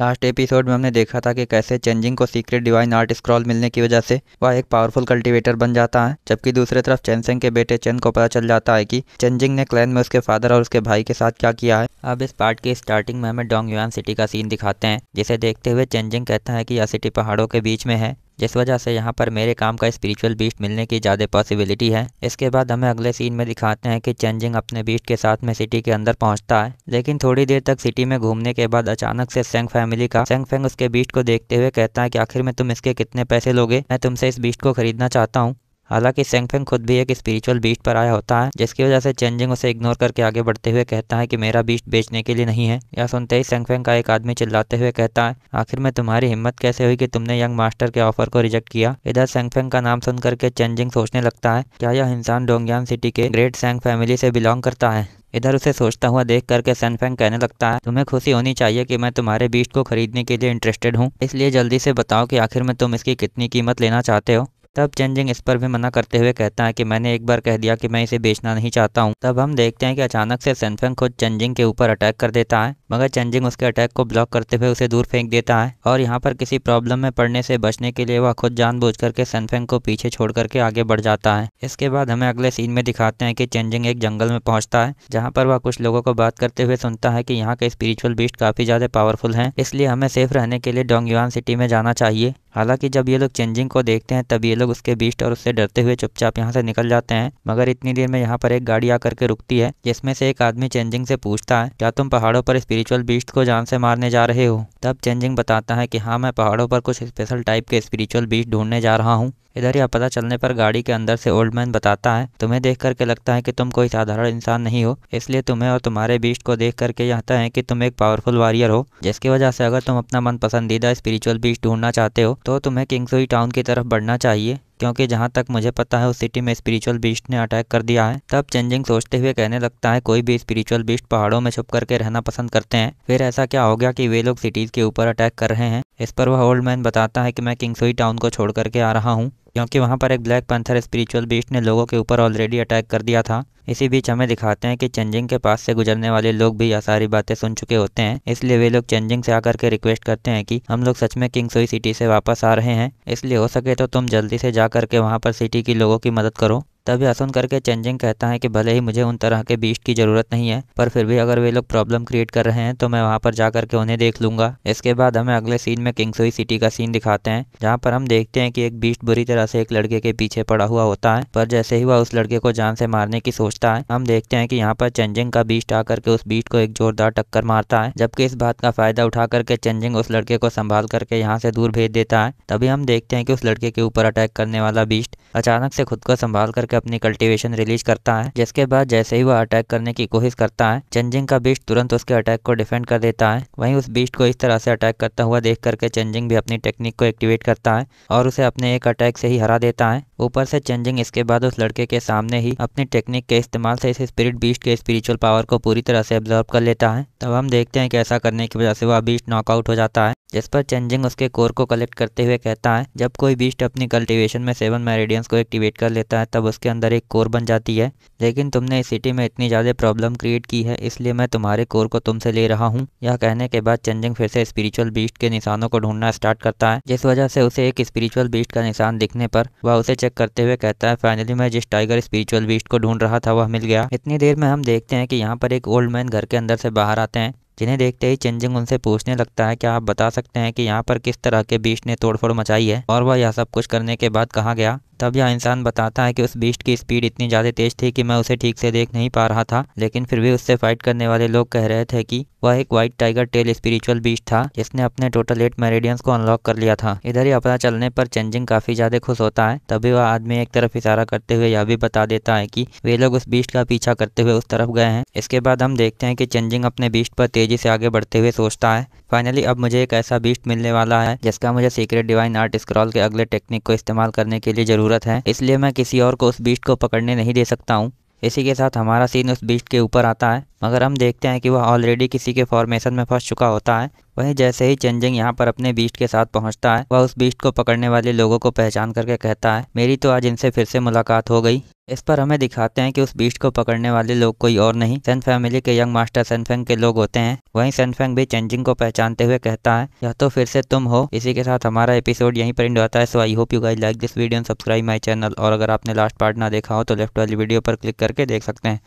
last episode में हमने देखा था कि कैसे चेंजिंग को सीक्रेट डिवाइन आर्ट स्क्रॉल मिलने की वजह से वह एक पावरफुल कल्टीवेटर बन जाता है जबकि दूसरी तरफ चेंसिंग के बेटे चेन को पता चल जाता है कि चेंजिंग ने क्लैन में उसके फादर और उसके भाई के साथ क्या किया है अब इस पार्ट की स्टार्टिंग में हमें डोंग सिटी का सीन दिखाते हैं जिसे देखते हुए चेंजिंग कहता है कि यह सिटी पहाड़ों के बीच में है जिस वजह से यहाँ पर मेरे काम का स्पिरिचुअल बीस्ट मिलने की ज़्यादा पॉसिबिलिटी है इसके बाद हमें अगले सीन में दिखाते हैं कि चेंजिंग अपने बीस्ट के साथ में सिटी के अंदर पहुँचता है लेकिन थोड़ी देर तक सिटी में घूमने के बाद अचानक से सेंग फैमिली का सेंग फेंग उसके बीस्ट को देखते हुए कहता है कि आखिर में तुम इसके कितने पैसे लोगे मैं तुमसे इस बीस्ट को खरीदना चाहता हूँ हालांकि सेंगफेंग खुद भी एक स्पिरिचुअल बीस्ट पर आया होता है जिसकी वजह से चेंजिंग उसे इग्नोर करके आगे बढ़ते हुए कहता है कि मेरा बीस्ट बेचने के लिए नहीं है यह सुनते ही सेंगफेंग का एक आदमी चिल्लाते हुए कहता है आखिर में तुम्हारी हिम्मत कैसे हुई कि तुमने यंग मास्टर के ऑफर को रिजेक्ट किया इधर सेंगफेंग का नाम सुनकर के चेंजिंग सोचने लगता है क्या यह इंसान डोंगयान सिटी के ग्रेट सेंग फैमिली से बिलोंग करता है इधर उसे सोचता हुआ देख करके सनफेंग कहने लगता है तुम्हें खुशी होनी चाहिए कि मैं तुम्हारे बीस्ट को खरीदने के लिए इंटरेस्टेड हूँ इसलिए जल्दी से बताओ कि आखिर में तुम इसकी कितनी कीमत लेना चाहते हो तब चेंजिंग इस पर भी मना करते हुए कहता है कि मैंने एक बार कह दिया कि मैं इसे बेचना नहीं चाहता हूँ तब हम देखते हैं कि अचानक से सैनफेंग खुद चेंजिंग के ऊपर अटैक कर देता है मगर चेंजिंग उसके अटैक को ब्लॉक करते हुए उसे दूर फेंक देता है और यहाँ पर किसी प्रॉब्लम में पड़ने से बचने के लिए वह खुद जान बुझ करके सैनफेंग को पीछे छोड़ करके आगे बढ़ जाता है इसके बाद हमें अगले सीन में दिखाते हैं कि चेंजिंग एक जंगल में पहुंचता है जहाँ पर वह कुछ लोगों को बात करते हुए सुनता है की यहाँ के स्पिरिचुअल बीस्ट काफी ज्यादा पावरफुल है इसलिए हमें सेफ रहने के लिए डोंगयुआन सिटी में जाना चाहिए हालांकि जब ये लोग चेंजिंग को देखते हैं तब ये लोग उसके बीस्ट और उससे डरते हुए चुपचाप यहाँ से निकल जाते हैं मगर इतनी देर में यहाँ पर एक गाड़ी आकर के रुकती है जिसमें से एक आदमी चेंजिंग से पूछता है क्या तुम पहाड़ों पर स्पिरिचुअल बीस्ट को जान से मारने जा रहे हो तब चेंजिंग बताता है कि हाँ मैं पहाड़ों पर कुछ स्पेशल टाइप के स्पिरिचुअल बीस्ट ढूंढने जा रहा हूँ इधर यह पता चलने पर गाड़ी के अंदर से ओल्ड मैन बताता है तुम्हें देख करके लगता है कि तुम कोई साधारण इंसान नहीं हो इसलिए तुम्हें और तुम्हारे बीस्ट को देख करके चाहता है कि तुम एक पावरफुल वॉरियर हो जिसकी वजह से अगर तुम अपना मन पसंदीदा स्पिरिचुअल बीस्ट ढूंढना चाहते हो तो तुम्हें किंगसुई टाउन की तरफ बढ़ना चाहिए क्योंकि जहाँ तक मुझे पता है उस सिटी में स्पिरिचुअल बीस्ट ने अटैक कर दिया है तब चेंजिंग सोचते हुए कहने लगता है कोई भी स्पिरिचुअल बीस्ट पहाड़ों में छुप करके रहना पसंद करते हैं फिर ऐसा क्या हो गया कि वे लोग सिटीज़ के ऊपर अटैक कर रहे हैं इस पर वह ओल्ड मैन बताता है कि मैं किंग्सोई टाउन को छोड़ करके आ रहा हूँ क्योंकि वहाँ पर एक ब्लैक पंथर स्पिरिचुअल बीस्ट ने लोगों के ऊपर ऑलरेडी अटैक कर दिया था इसी बीच हमें दिखाते हैं कि चेंजिंग के पास से गुजरने वाले लोग भी यह सारी बातें सुन चुके होते हैं इसलिए वे लोग चेंजिंग से आकर के रिक्वेस्ट करते हैं कि हम लोग सच में किंग सोई सिटी से वापस आ रहे हैं इसलिए हो सके तो तुम जल्दी से जा करके वहाँ पर सिटी की लोगों की मदद करो तभी असुन करके चेंजिंग कहता है कि भले ही मुझे उन तरह के बीस्ट की ज़रूरत नहीं है पर फिर भी अगर वे लोग प्रॉब्लम क्रिएट कर रहे हैं तो मैं वहाँ पर जा करके उन्हें देख लूंगा इसके बाद हमें अगले सीन में किंगसोई सिटी का सीन दिखाते हैं जहाँ पर हम देखते हैं कि एक बीस्ट बुरी तरह से एक लड़के के पीछे पड़ा हुआ होता है पर जैसे ही वह उस लड़के को जान से मारने की सोचता है हम देखते हैं कि यहाँ पर चेंजिंग का बीस्ट आकर के उस बीस्ट को एक जोरदार टक्कर मारता है जबकि इस बात का फायदा उठा करके चेंजिंग उस लड़के को संभाल करके यहाँ से दूर भेज देता है तभी हम देखते हैं कि उस लड़के के ऊपर अटैक करने वाला बीस्ट अचानक से खुद को संभाल करके अपनी कल्टिवेशन रिलीज करता है जिसके बाद जैसे ही वह अटैक करने की कोशिश करता है चेंजिंग का बीस्ट तुरंत उसके अटैक को डिफेंड कर देता है वहीं उस बीस्ट को इस तरह से अटैक करता हुआ देख करके चेंजिंग भी अपनी टेक्निक को एक्टिवेट करता है और उसे अपने एक अटैक से ही हरा देता है ऊपर से चेंजिंग इसके बाद उस लड़के के सामने ही अपनी टेक्निक के इस्तेमाल से इस स्पिरिट बीस्ट के स्पिरिचुअल पावर को पूरी तरह से एब्जॉर्ब कर लेता है तब हम देखते हैं कि ऐसा करने की वजह से वह बीस्ट नॉकआउट हो जाता है जिस पर चेंजिंग उसके कोर को कलेक्ट करते हुए कहता है जब कोई बीस्ट अपनी कल्टीवेशन में सेवन मेरेडियंस को एक्टिवेट कर लेता है तब उसके अंदर एक कोर बन जाती है लेकिन तुमने इस सिटी में इतनी ज़्यादा प्रॉब्लम क्रिएट की है इसलिए मैं तुम्हारे कोर को तुमसे ले रहा हूँ यह कहने के बाद चेंजिंग फिर से स्पिरिचुअल बीस्ट के निशानों को ढूंढना स्टार्ट करता है जिस वजह से उसे एक स्पिरिचुअल बीस्ट का निशान दिखने पर वह उसे चेक करते हुए कहता है फाइनली मैं जिस टाइगर स्पिरिचुअल बीस्ट को ढूंढ रहा था वह मिल गया इतनी देर में हम देखते हैं कि यहाँ पर एक ओल्ड मैन घर के अंदर से बाहर आते हैं जिन्हें देखते ही चेंजिंग उनसे पूछने लगता है क्या आप बता सकते हैं कि यहाँ पर किस तरह के बीच ने तोड़फोड़ मचाई है और वह यह सब कुछ करने के बाद कहाँ गया तब यह इंसान बताता है कि उस बीस्ट की स्पीड इतनी ज़्यादा तेज थी कि मैं उसे ठीक से देख नहीं पा रहा था लेकिन फिर भी उससे फाइट करने वाले लोग कह रहे थे कि वह एक white tiger tail spiritual beast था जिसने अपने टोटल एट मेरेडियंस को अनलॉक कर लिया था इधर ही अपना चलने पर चेंजिंग काफ़ी ज़्यादा खुश होता है तभी वह आदमी एक तरफ इशारा करते हुए यह भी बता देता है कि वे लोग उस बीस्ट का पीछा करते हुए उस तरफ गए हैं इसके बाद हम देखते हैं कि चेंजिंग अपने बीस्ट पर तेज़ी से आगे बढ़ते हुए सोचता है फाइनली अब मुझे एक ऐसा बीस्ट मिलने वाला है जिसका मुझे सीक्रेट डिवाइन आर्ट स्क्रॉल के अगले टेक्निक को इस्तेमाल करने के लिए जरूर ज़रूरत है इसलिए मैं किसी और को उस बीस्ट को पकड़ने नहीं दे सकता हूँ इसी के साथ हमारा सीन उस बीस्ट के ऊपर आता है मगर हम देखते हैं कि वह ऑलरेडी किसी के फॉर्मेशन में फंस चुका होता है वहीं जैसे ही चेंजिंग यहाँ पर अपने बीस्ट के साथ पहुँचता है वह उस बीस्ट को पकड़ने वाले लोगों को पहचान करके कहता है मेरी तो आज इनसे फिर से मुलाकात हो गई इस पर हमें दिखाते हैं कि उस बीस्ट को पकड़ने वाले लोग कोई और नहीं सेन फैमिली के यंग मास्टर सेनफेंग के लोग होते हैं वहीं सेनफेंग भी चेंजिंग को पहचानते हुए कहता है या तो फिर से तुम हो इसी के साथ हमारा एपिसोड यहीं पर इंड होता है so I hope you guys like this video subscribe my channel और अगर आपने लास्ट पार्ट ना देखा हो तो लेफ्ट वाली वीडियो पर क्लिक करके देख सकते हैं